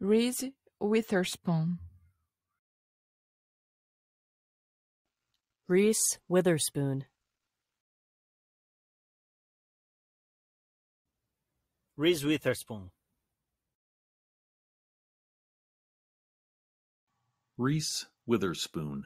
Reese Witherspoon. Reese Witherspoon. Reese Witherspoon. Reese Witherspoon.